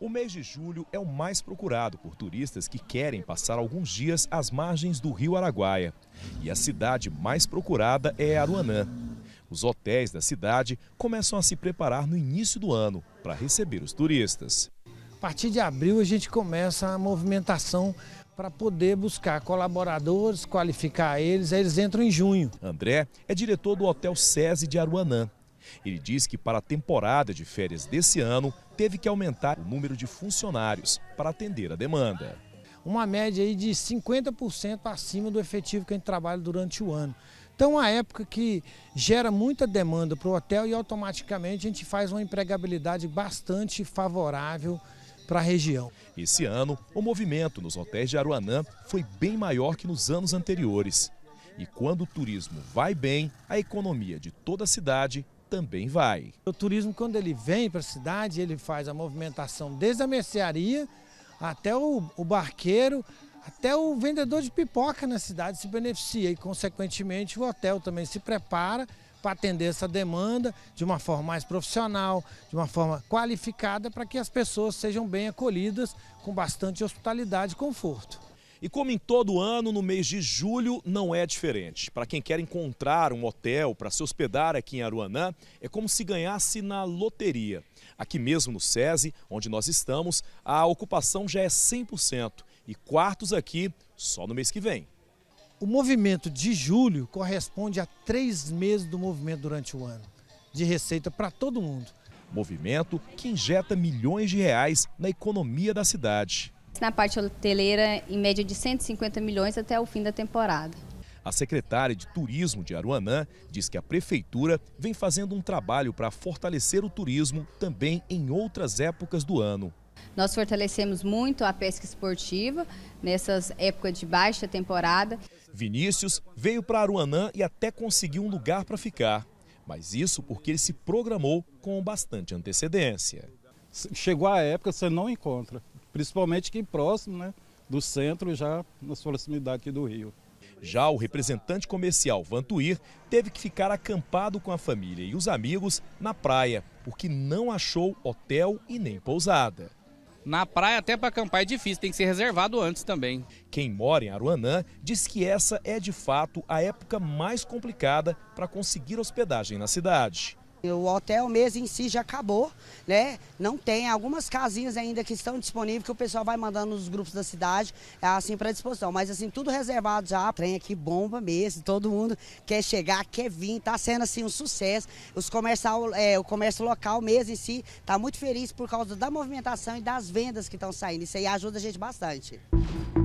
O mês de julho é o mais procurado por turistas que querem passar alguns dias às margens do rio Araguaia. E a cidade mais procurada é Aruanã. Os hotéis da cidade começam a se preparar no início do ano para receber os turistas. A partir de abril a gente começa a movimentação para poder buscar colaboradores, qualificar eles, aí eles entram em junho. André é diretor do Hotel SESI de Aruanã ele diz que para a temporada de férias desse ano, teve que aumentar o número de funcionários para atender a demanda. Uma média aí de 50% acima do efetivo que a gente trabalha durante o ano. Então, uma época que gera muita demanda para o hotel e automaticamente a gente faz uma empregabilidade bastante favorável para a região. Esse ano, o movimento nos hotéis de Aruanã foi bem maior que nos anos anteriores. E quando o turismo vai bem, a economia de toda a cidade também vai. O turismo, quando ele vem para a cidade, ele faz a movimentação desde a mercearia até o, o barqueiro, até o vendedor de pipoca na cidade se beneficia e, consequentemente, o hotel também se prepara para atender essa demanda de uma forma mais profissional, de uma forma qualificada, para que as pessoas sejam bem acolhidas com bastante hospitalidade e conforto. E como em todo ano, no mês de julho não é diferente. Para quem quer encontrar um hotel para se hospedar aqui em Aruanã, é como se ganhasse na loteria. Aqui mesmo no SESI, onde nós estamos, a ocupação já é 100% e quartos aqui só no mês que vem. O movimento de julho corresponde a três meses do movimento durante o ano, de receita para todo mundo. Movimento que injeta milhões de reais na economia da cidade na parte hoteleira em média de 150 milhões até o fim da temporada. A secretária de Turismo de Aruanã diz que a prefeitura vem fazendo um trabalho para fortalecer o turismo também em outras épocas do ano. Nós fortalecemos muito a pesca esportiva nessas épocas de baixa temporada. Vinícius veio para Aruanã e até conseguiu um lugar para ficar. Mas isso porque ele se programou com bastante antecedência. Chegou a época, você não encontra principalmente que próximo né, do centro, já nas proximidades aqui do Rio. Já o representante comercial Vantuir teve que ficar acampado com a família e os amigos na praia, porque não achou hotel e nem pousada. Na praia, até para acampar é difícil, tem que ser reservado antes também. Quem mora em Aruanã diz que essa é de fato a época mais complicada para conseguir hospedagem na cidade. O hotel mesmo em si já acabou, né? Não tem algumas casinhas ainda que estão disponíveis que o pessoal vai mandando nos grupos da cidade, é assim para disposição, mas assim tudo reservado já, trem aqui bomba mesmo, todo mundo quer chegar, quer vir, tá sendo assim um sucesso. Os comercial, é, o comércio local mesmo em si tá muito feliz por causa da movimentação e das vendas que estão saindo. Isso aí ajuda a gente bastante.